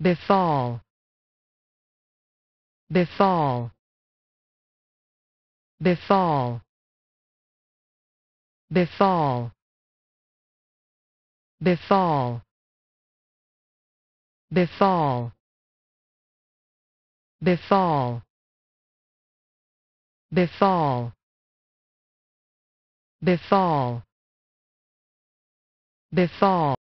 befall befall befall befall befall befall befall befall befall befall